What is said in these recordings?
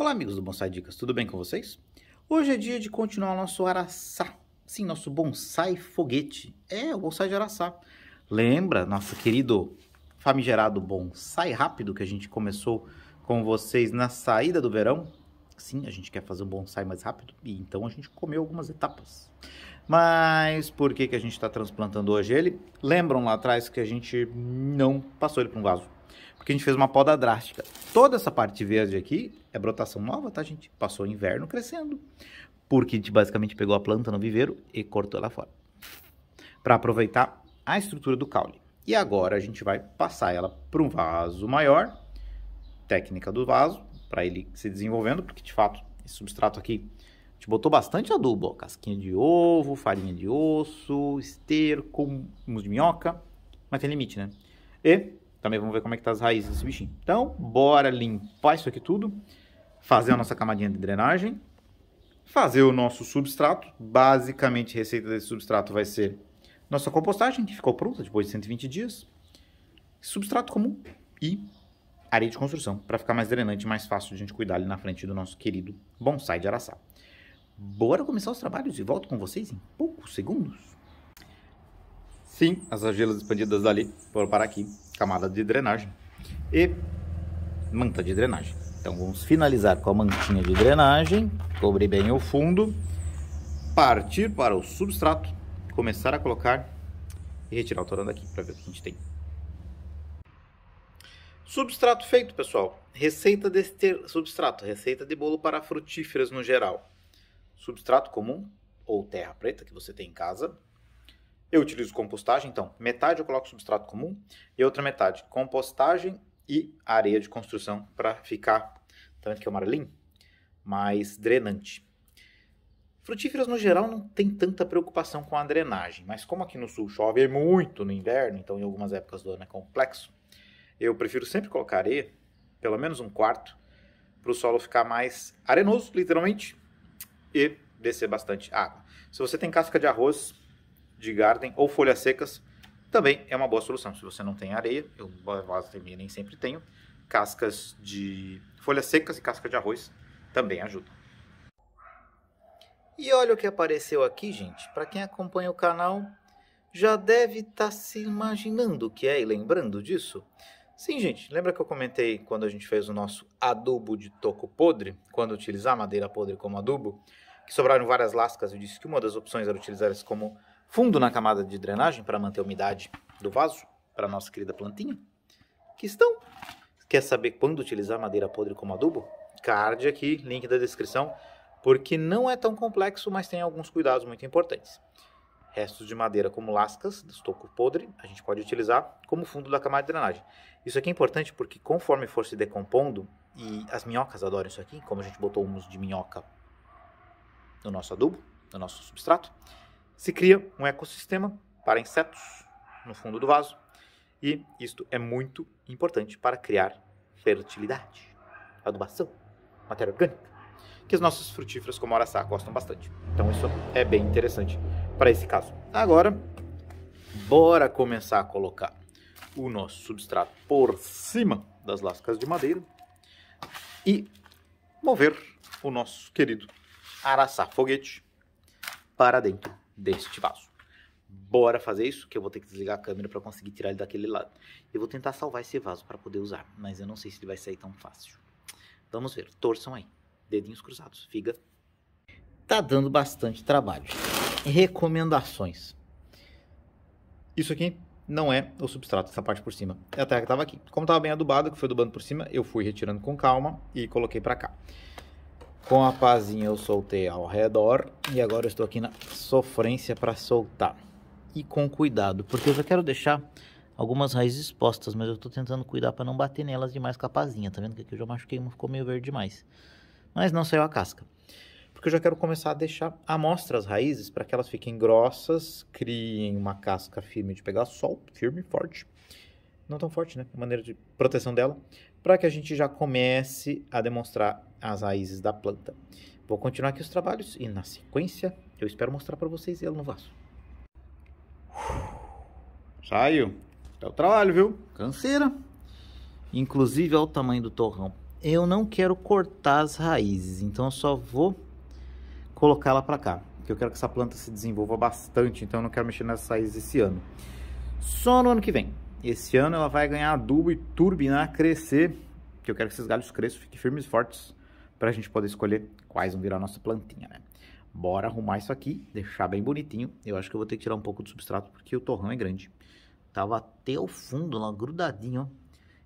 Olá, amigos do Bonsai Dicas, tudo bem com vocês? Hoje é dia de continuar o nosso araçá, sim, nosso bonsai foguete. É, o bonsai de araçá. Lembra, nosso querido famigerado bonsai rápido que a gente começou com vocês na saída do verão? Sim, a gente quer fazer um bonsai mais rápido e então a gente comeu algumas etapas. Mas por que, que a gente está transplantando hoje ele? Lembram lá atrás que a gente não passou ele para um vaso. Porque a gente fez uma poda drástica. Toda essa parte verde aqui é brotação nova, tá, gente? Passou o inverno crescendo. Porque a gente basicamente pegou a planta no viveiro e cortou ela fora. Para aproveitar a estrutura do caule. E agora a gente vai passar ela para um vaso maior. Técnica do vaso, para ele se desenvolvendo. Porque, de fato, esse substrato aqui gente botou bastante adubo, ó, casquinha de ovo, farinha de osso, esterco, humus de minhoca, mas tem limite, né? E também vamos ver como é que tá as raízes desse bichinho. Então, bora limpar isso aqui tudo, fazer a nossa camadinha de drenagem, fazer o nosso substrato. Basicamente, a receita desse substrato vai ser nossa compostagem, que ficou pronta depois de 120 dias, substrato comum e areia de construção, para ficar mais drenante e mais fácil de a gente cuidar ali na frente do nosso querido bonsai de araçá. Bora começar os trabalhos e volto com vocês em poucos segundos. Sim, as argilas expandidas dali foram para aqui, camada de drenagem e manta de drenagem. Então vamos finalizar com a mantinha de drenagem, cobrir bem o fundo, partir para o substrato, começar a colocar e retirar o torando aqui para ver o que a gente tem. Substrato feito, pessoal. Receita deste substrato, receita de bolo para frutíferas no geral substrato comum ou terra preta que você tem em casa. Eu utilizo compostagem, então metade eu coloco substrato comum e outra metade compostagem e areia de construção para ficar, tanto que é o marlim, mais drenante. Frutíferas no geral não tem tanta preocupação com a drenagem, mas como aqui no sul chove muito no inverno, então em algumas épocas do ano é complexo, eu prefiro sempre colocar areia, pelo menos um quarto, para o solo ficar mais arenoso, literalmente, e descer bastante água. Se você tem casca de arroz, de garden ou folhas secas, também é uma boa solução. Se você não tem areia, eu nem sempre tenho, cascas de folhas secas e casca de arroz também ajudam. E olha o que apareceu aqui, gente. Para quem acompanha o canal, já deve estar tá se imaginando o que é e lembrando disso. Sim, gente. Lembra que eu comentei quando a gente fez o nosso adubo de toco podre, quando utilizar madeira podre como adubo, que sobraram várias lascas. Eu disse que uma das opções era utilizar isso como fundo na camada de drenagem para manter a umidade do vaso para a nossa querida plantinha. Questão. Quer saber quando utilizar madeira podre como adubo? Card aqui, link da descrição, porque não é tão complexo, mas tem alguns cuidados muito importantes restos de madeira como lascas, estoco podre, a gente pode utilizar como fundo da camada de drenagem. Isso aqui é importante porque conforme for se decompondo, e as minhocas adoram isso aqui, como a gente botou humus de minhoca no nosso adubo, no nosso substrato, se cria um ecossistema para insetos no fundo do vaso. E isto é muito importante para criar fertilidade, adubação, matéria orgânica, que as nossas frutíferas como a araçá gostam bastante. Então isso é bem interessante para esse caso. Agora, bora começar a colocar o nosso substrato por cima das lascas de madeira e mover o nosso querido araçá foguete para dentro deste vaso. Bora fazer isso, que eu vou ter que desligar a câmera para conseguir tirar ele daquele lado. Eu vou tentar salvar esse vaso para poder usar, mas eu não sei se ele vai sair tão fácil. Vamos ver, torçam aí. Dedinhos cruzados, fica tá dando bastante trabalho. Recomendações. Isso aqui não é o substrato, essa parte por cima. É a terra que estava aqui. Como estava bem adubada, que foi adubando por cima, eu fui retirando com calma e coloquei para cá. Com a pazinha eu soltei ao redor e agora eu estou aqui na sofrência para soltar. E com cuidado, porque eu já quero deixar algumas raízes expostas, mas eu estou tentando cuidar para não bater nelas demais com a pazinha. Tá vendo que aqui eu já machuquei, ficou meio verde demais. Mas não saiu a casca porque eu já quero começar a deixar à mostra as raízes para que elas fiquem grossas, criem uma casca firme de pegar sol, firme e forte. Não tão forte, né? Maneira de proteção dela, para que a gente já comece a demonstrar as raízes da planta. Vou continuar aqui os trabalhos e na sequência eu espero mostrar para vocês ela no vaso. Saiu. É o trabalho, viu? Canseira. Inclusive, olha o tamanho do torrão. Eu não quero cortar as raízes, então eu só vou colocar ela para cá, porque eu quero que essa planta se desenvolva bastante, então eu não quero mexer nessas raiz esse ano. Só no ano que vem. Esse ano ela vai ganhar adubo e turbinar, crescer, que eu quero que esses galhos cresçam, fiquem firmes e fortes, para a gente poder escolher quais vão virar a nossa plantinha, né? Bora arrumar isso aqui, deixar bem bonitinho. Eu acho que eu vou ter que tirar um pouco do substrato, porque o torrão é grande. Tava até o fundo lá, grudadinho, ó.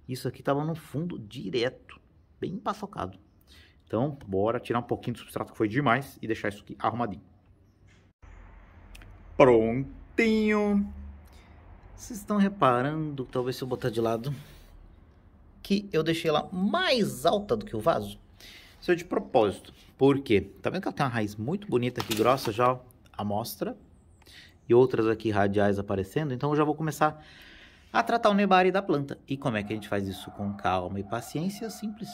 Isso aqui tava no fundo direto, bem paçocado. Então, bora tirar um pouquinho do substrato que foi demais e deixar isso aqui arrumadinho. Prontinho! Vocês estão reparando, talvez se eu botar de lado, que eu deixei ela mais alta do que o vaso? Isso é de propósito, porque tá vendo que ela tem uma raiz muito bonita aqui, grossa, já a mostra, e outras aqui radiais aparecendo, então eu já vou começar a tratar o nebari da planta. E como é que a gente faz isso com calma e paciência? Simples,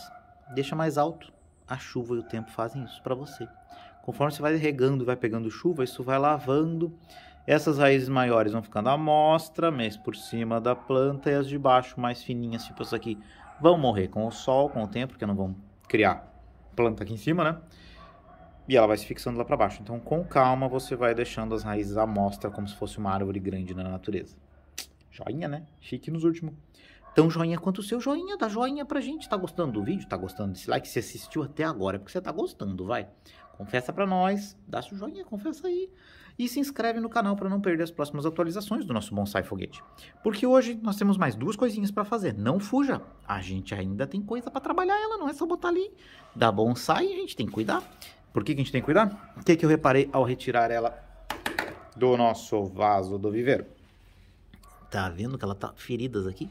deixa mais alto a chuva e o tempo fazem isso para você. Conforme você vai regando, vai pegando chuva, isso vai lavando. Essas raízes maiores vão ficando à mostra, mas por cima da planta, e as de baixo, mais fininhas, tipo essa aqui, vão morrer com o sol, com o tempo, porque não vão criar planta aqui em cima, né? E ela vai se fixando lá para baixo. Então, com calma, você vai deixando as raízes à mostra, como se fosse uma árvore grande na natureza. Joinha, né? Chique nos últimos tão joinha quanto o seu. Joinha, dá joinha pra gente. Tá gostando do vídeo? Tá gostando desse like? Se assistiu até agora, é porque você tá gostando, vai. Confessa pra nós, dá seu joinha, confessa aí. E se inscreve no canal para não perder as próximas atualizações do nosso Bonsai Foguete. Porque hoje nós temos mais duas coisinhas para fazer. Não fuja, a gente ainda tem coisa para trabalhar ela, não é só botar ali. Dá bonsai, a gente tem que cuidar. Por que, que a gente tem que cuidar? O que, que eu reparei ao retirar ela do nosso vaso do viveiro? Tá vendo que ela tá feridas aqui?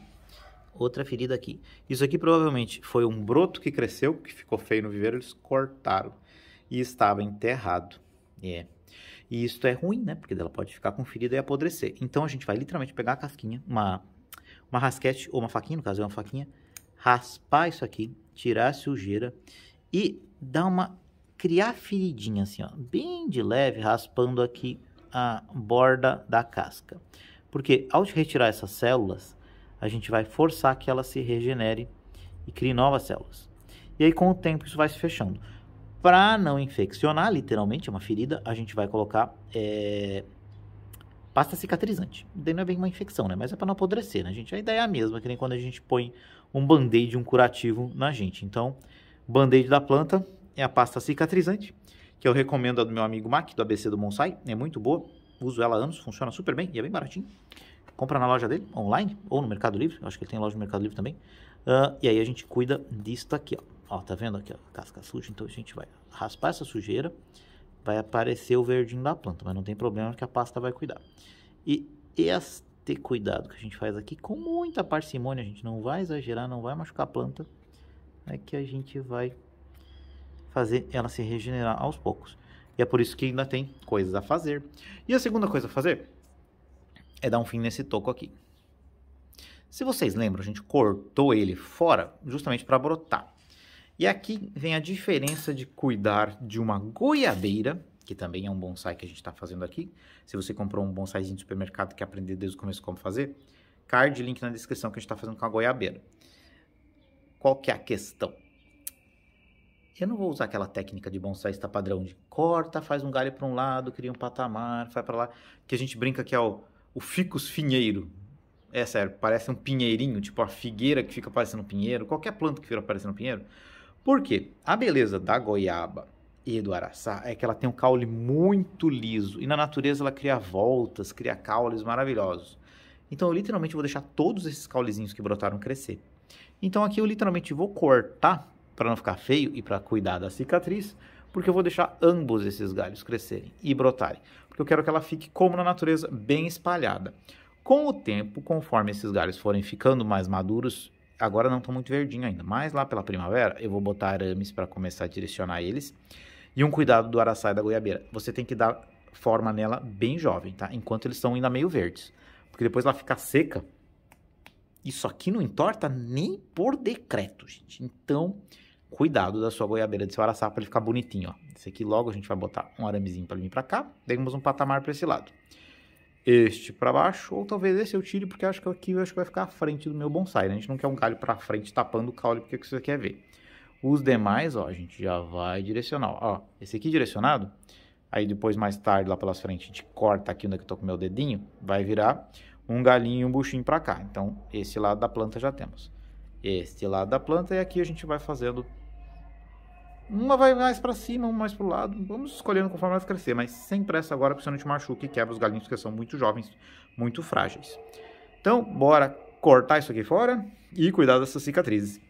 outra ferida aqui. Isso aqui provavelmente foi um broto que cresceu, que ficou feio no viveiro, eles cortaram e estava enterrado. É. E isso é ruim, né? Porque ela pode ficar com ferida e apodrecer. Então a gente vai literalmente pegar a casquinha, uma, uma rasquete ou uma faquinha, no caso é uma faquinha, raspar isso aqui, tirar a sujeira e dar uma criar feridinha assim, ó, bem de leve, raspando aqui a borda da casca. Porque ao retirar essas células, a gente vai forçar que ela se regenere e crie novas células. E aí, com o tempo, isso vai se fechando. Para não infeccionar, literalmente, é uma ferida, a gente vai colocar é, pasta cicatrizante. Daí não é bem uma infecção, né? Mas é para não apodrecer, né, gente? A ideia é a mesma, que nem quando a gente põe um band-aid, um curativo na gente. Então, band-aid da planta é a pasta cicatrizante, que eu recomendo a do meu amigo Mac, do ABC do Monsai É muito boa, uso ela há anos, funciona super bem e é bem baratinho compra na loja dele, online, ou no Mercado Livre, acho que ele tem loja no Mercado Livre também. Uh, e aí a gente cuida disso aqui, ó. ó. tá vendo aqui, ó, casca suja, então a gente vai raspar essa sujeira, vai aparecer o verdinho da planta, mas não tem problema que a pasta vai cuidar. E este cuidado que a gente faz aqui, com muita parcimônia, a gente não vai exagerar, não vai machucar a planta, é que a gente vai fazer ela se regenerar aos poucos. E é por isso que ainda tem coisas a fazer. E a segunda coisa a fazer é dar um fim nesse toco aqui. Se vocês lembram, a gente cortou ele fora justamente para brotar. E aqui vem a diferença de cuidar de uma goiabeira, que também é um bonsai que a gente está fazendo aqui. Se você comprou um bonsaizinho de supermercado que aprender desde o começo como fazer, card link na descrição que a gente está fazendo com a goiabeira. Qual que é a questão? Eu não vou usar aquela técnica de bonsai está padrão de corta, faz um galho para um lado, cria um patamar, vai para lá, que a gente brinca que é o o ficus finheiro. É sério, parece um pinheirinho, tipo a figueira que fica parecendo um pinheiro, qualquer planta que fica parecendo um pinheiro. Por quê? A beleza da goiaba e do araçá é que ela tem um caule muito liso e na natureza ela cria voltas, cria caules maravilhosos. Então eu literalmente vou deixar todos esses caulezinhos que brotaram crescer. Então aqui eu literalmente vou cortar para não ficar feio e para cuidar da cicatriz porque eu vou deixar ambos esses galhos crescerem e brotarem, porque eu quero que ela fique como na natureza, bem espalhada. Com o tempo, conforme esses galhos forem ficando mais maduros, agora não estão muito verdinho ainda, mas lá pela primavera eu vou botar arames para começar a direcionar eles. E um cuidado do araçá da goiabeira, você tem que dar forma nela bem jovem, tá? Enquanto eles estão ainda meio verdes, porque depois ela fica seca. Isso aqui não entorta nem por decreto, gente. Então, cuidado da sua goiabeira, do seu araçá, para ele ficar bonitinho, ó. Esse aqui logo a gente vai botar um aramezinho para vir para cá, Temos um patamar para esse lado. Este para baixo, ou talvez esse eu tire, porque acho que aqui acho que vai ficar à frente do meu bonsai, né? A gente não quer um galho para frente tapando o caule, porque é que você quer ver. Os demais, ó, a gente já vai direcionar. Ó, esse aqui direcionado, aí depois mais tarde lá pelas frentes a gente corta aqui onde é eu tô com meu dedinho, vai virar um galinho e um buchinho para cá. Então, esse lado da planta já temos. Este lado da planta e aqui a gente vai fazendo uma vai mais para cima, uma mais para o lado. Vamos escolhendo conforme elas crescer, mas sem pressa agora, porque você não te machuque e quebra os galinhos que são muito jovens, muito frágeis. Então, bora cortar isso aqui fora e cuidar dessas cicatrizes.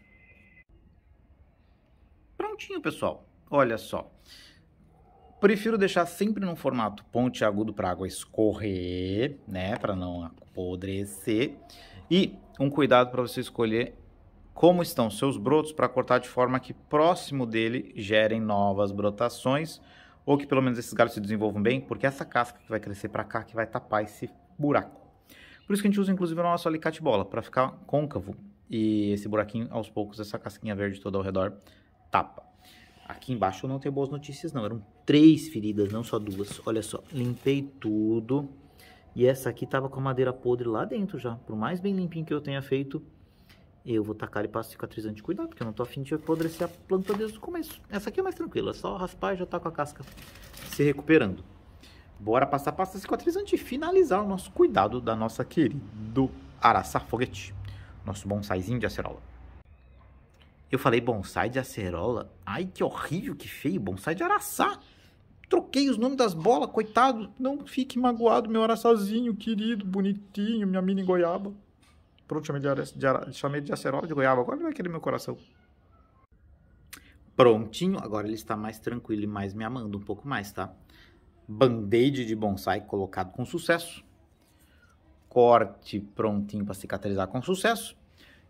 Prontinho, pessoal. Olha só. Prefiro deixar sempre num formato ponte agudo para água escorrer, né, para não apodrecer. E um cuidado para você escolher como estão seus brotos para cortar de forma que próximo dele gerem novas brotações ou que pelo menos esses galhos se desenvolvam bem, porque essa casca que vai crescer para cá que vai tapar esse buraco. Por isso que a gente usa inclusive o nosso alicate bola para ficar côncavo e esse buraquinho aos poucos essa casquinha verde toda ao redor tapa. Aqui embaixo eu não tenho boas notícias não, eram três feridas, não só duas. Olha só, limpei tudo. E essa aqui tava com a madeira podre lá dentro já. Por mais bem limpinho que eu tenha feito, eu vou tacar ele passo cicatrizante, cuidado, porque eu não tô afim de apodrecer a planta desde o começo. Essa aqui é mais tranquila, é só raspar e já tá com a casca se recuperando. Bora passar pasta cicatrizante e finalizar o nosso cuidado da nossa querido araçá foguete, nosso bonsaizinho de acerola. Eu falei bonsai de acerola? Ai, que horrível, que feio, bonsai de araçá. Troquei os nomes das bolas, coitado. Não fique magoado, meu araçazinho querido, bonitinho, minha mini goiaba. Pronto, chamei de, de, chamei de acerola de goiaba. Agora ele vai querer meu coração. Prontinho, agora ele está mais tranquilo e mais me amando um pouco mais, tá? Band-aid de bonsai colocado com sucesso. Corte prontinho para cicatrizar com sucesso.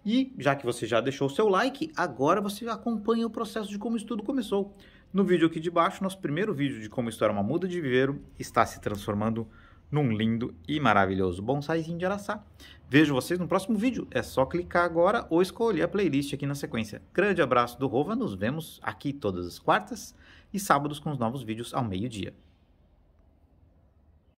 E já que você já deixou o seu like, agora você acompanha o processo de como isso tudo começou. No vídeo aqui de baixo, nosso primeiro vídeo de como estourar é uma muda de viveiro está se transformando num lindo e maravilhoso bonsaizinho de araçá. Vejo vocês no próximo vídeo. É só clicar agora ou escolher a playlist aqui na sequência. Grande abraço do Rova, nos vemos aqui todas as quartas e sábados com os novos vídeos ao meio-dia.